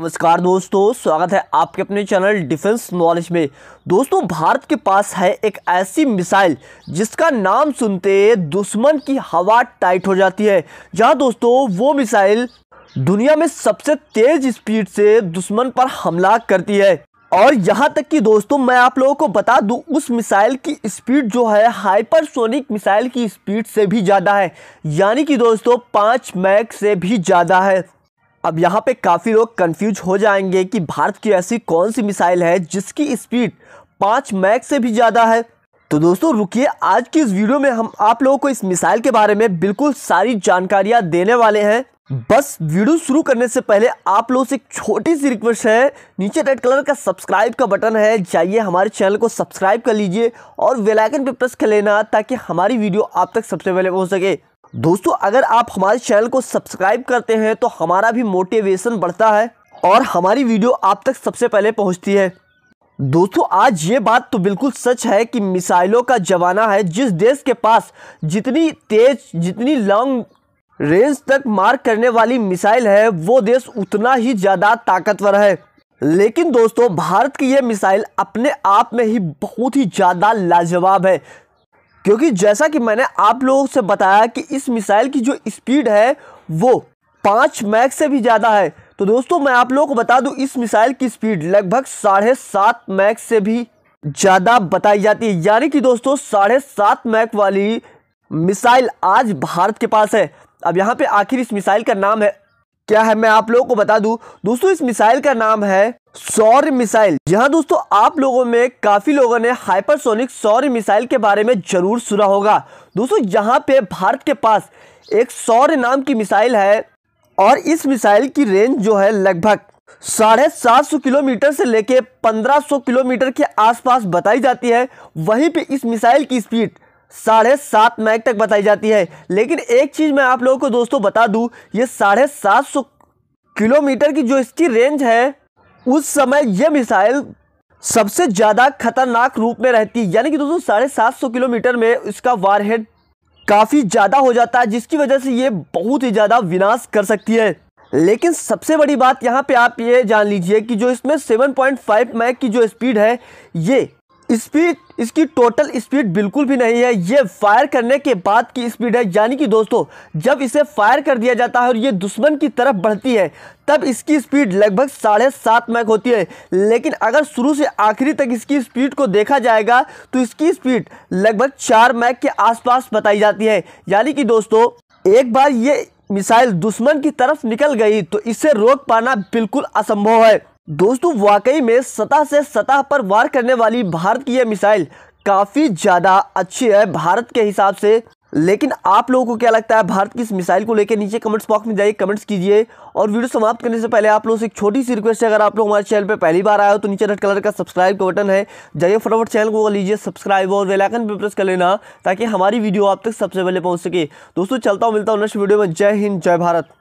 नमस्कार दोस्तों स्वागत है आपके अपने चैनल डिफेंस नॉलेज में दोस्तों भारत के पास है एक ऐसी मिसाइल जिसका नाम सुनते दुश्मन की हवा टाइट हो जाती है जहां दोस्तों वो मिसाइल दुनिया में सबसे तेज स्पीड से दुश्मन पर हमला करती है और यहाँ तक कि दोस्तों मैं आप लोगों को बता दूं उस मिसाइल की स्पीड जो है हाइपरसोनिक मिसाइल की स्पीड से भी ज़्यादा है यानी कि दोस्तों पाँच मैक से भी ज़्यादा है अब यहाँ पे काफ़ी लोग कंफ्यूज हो जाएंगे कि भारत की ऐसी कौन सी मिसाइल है जिसकी स्पीड पाँच मैक से भी ज़्यादा है तो दोस्तों रुकिए आज की इस वीडियो में हम आप लोगों को इस मिसाइल के बारे में बिल्कुल सारी जानकारियाँ देने वाले हैं बस वीडियो शुरू करने से पहले आप लोगों से एक छोटी सी रिक्वेस्ट है नीचे रेड कलर का सब्सक्राइब का बटन है जाइए हमारे चैनल को सब्सक्राइब कर लीजिए और वेलाइकन पर प्रेस कर लेना ताकि हमारी वीडियो आप तक सबसे पहले पहुँच सके दोस्तों अगर आप हमारे चैनल को सब्सक्राइब करते हैं तो हमारा भी मोटिवेशन बढ़ता है और हमारी वीडियो आप तक सबसे पहले पहुंचती है दोस्तों आज ये बात तो बिल्कुल सच है कि मिसाइलों का जमाना है जिस देश के पास जितनी तेज जितनी लॉन्ग रेंज तक मार करने वाली मिसाइल है वो देश उतना ही ज़्यादा ताकतवर है लेकिन दोस्तों भारत की ये मिसाइल अपने आप में ही बहुत ही ज़्यादा लाजवाब है क्योंकि जैसा कि मैंने आप लोगों से बताया कि इस मिसाइल की जो स्पीड है वो पाँच मैक से भी ज़्यादा है तो दोस्तों मैं आप लोगों को बता दूं इस मिसाइल की स्पीड लगभग साढ़े सात मैक से भी ज़्यादा बताई जाती है यानी कि दोस्तों साढ़े सात मैक वाली मिसाइल आज भारत के पास है अब यहाँ पे आखिर इस मिसाइल का नाम है क्या है मैं आप लोगों को बता दूं दोस्तों इस मिसाइल का नाम है सौर मिसाइल यहाँ दोस्तों आप लोगों में काफी लोगों ने हाइपरसोनिक सौर मिसाइल के बारे में जरूर सुना होगा दोस्तों यहाँ पे भारत के पास एक सौर नाम की मिसाइल है और इस मिसाइल की रेंज जो है लगभग साढ़े सात सौ किलोमीटर से लेके पंद्रह सौ किलोमीटर के आसपास बताई जाती है वहीं पे इस मिसाइल की स्पीड साढ़े सात मैक तक बताई जाती है लेकिन एक चीज़ मैं आप लोगों को दोस्तों बता दू ये साढ़े सात सौ किलोमीटर की जो इसकी रेंज है उस समय ये मिसाइल सबसे ज़्यादा खतरनाक रूप में रहती है यानी कि दोस्तों साढ़े सात सौ किलोमीटर में इसका वारहेड काफ़ी ज़्यादा हो जाता है जिसकी वजह से ये बहुत ही ज़्यादा विनाश कर सकती है लेकिन सबसे बड़ी बात यहाँ पे आप ये जान लीजिए कि जो इसमें 7.5 मैक की जो स्पीड है ये स्पीड इसकी टोटल स्पीड बिल्कुल भी नहीं है ये फायर करने के बाद की स्पीड है यानी कि दोस्तों जब इसे फायर कर दिया जाता है और ये दुश्मन की तरफ बढ़ती है तब इसकी स्पीड लगभग साढ़े सात मैक होती है लेकिन अगर शुरू से आखिरी तक इसकी स्पीड को देखा जाएगा तो इसकी स्पीड लगभग चार मैक के आसपास बताई जाती है यानी कि दोस्तों एक बार ये मिसाइल दुश्मन की तरफ निकल गई तो इसे रोक पाना बिल्कुल असंभव है दोस्तों वाकई में सतह से सतह पर वार करने वाली भारत की यह मिसाइल काफ़ी ज़्यादा अच्छी है भारत के हिसाब से लेकिन आप लोगों को क्या लगता है भारत की इस मिसाइल को लेकर नीचे कमेंट्स बॉक्स में जाइए कमेंट्स कीजिए और वीडियो समाप्त करने से पहले आप लोगों से एक छोटी सी रिक्वेस्ट है अगर आप लोग हमारे चैनल पर पहली बार आए हो तो नीचे रेड कलर का सब्सक्राइब का बटन है जाइए फटाफट चैनल को लीजिए सब्सक्राइब और वेलाइकन पर प्रेस कर लेना ताकि हमारी वीडियो आप तक सबसे पहले पहुँच सके दोस्तों चलता हूँ मिलता हूँ नेक्स्ट वीडियो में जय हिंद जय भारत